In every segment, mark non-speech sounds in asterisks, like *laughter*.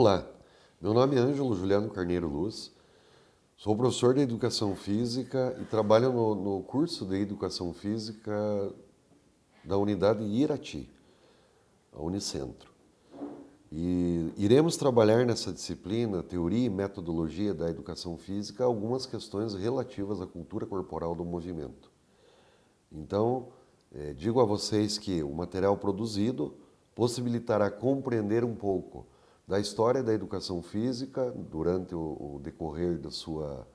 Olá, meu nome é Ângelo Juliano Carneiro Luz, sou professor de Educação Física e trabalho no, no curso de Educação Física da unidade Irati, a Unicentro. E iremos trabalhar nessa disciplina, teoria e metodologia da educação física, algumas questões relativas à cultura corporal do movimento. Então, eh, digo a vocês que o material produzido possibilitará compreender um pouco da história da educação física durante o, o decorrer da sua,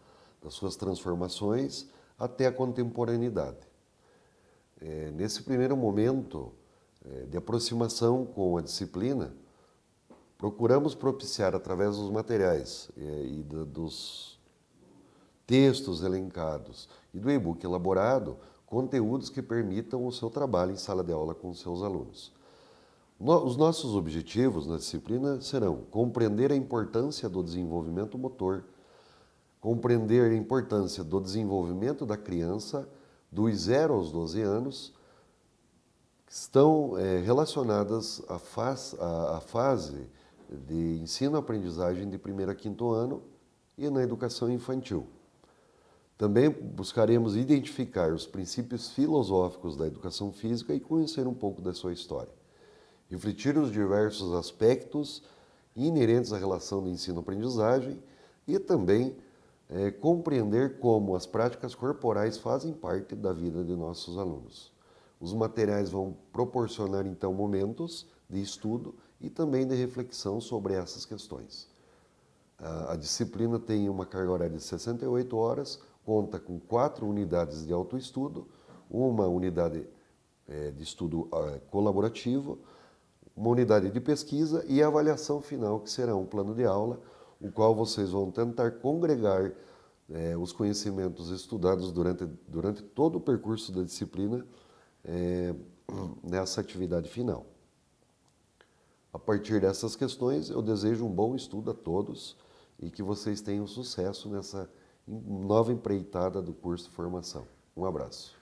das suas transformações até a contemporaneidade. É, nesse primeiro momento é, de aproximação com a disciplina, procuramos propiciar através dos materiais é, e dos textos elencados e do e-book elaborado conteúdos que permitam o seu trabalho em sala de aula com seus alunos os nossos objetivos na disciplina serão compreender a importância do desenvolvimento motor, compreender a importância do desenvolvimento da criança dos 0 aos 12 anos, que estão é, relacionadas à, faz, à, à fase de ensino-aprendizagem de 1 a 5 ano e na educação infantil. Também buscaremos identificar os princípios filosóficos da educação física e conhecer um pouco da sua história refletir os diversos aspectos inerentes à relação do ensino-aprendizagem e também é, compreender como as práticas corporais fazem parte da vida de nossos alunos. Os materiais vão proporcionar então momentos de estudo e também de reflexão sobre essas questões. A, a disciplina tem uma carga horária de 68 horas, conta com quatro unidades de autoestudo, uma unidade é, de estudo é, colaborativo, uma unidade de pesquisa e avaliação final, que será um plano de aula, o qual vocês vão tentar congregar é, os conhecimentos estudados durante, durante todo o percurso da disciplina é, *clears throat* nessa atividade final. A partir dessas questões, eu desejo um bom estudo a todos e que vocês tenham sucesso nessa nova empreitada do curso de formação. Um abraço.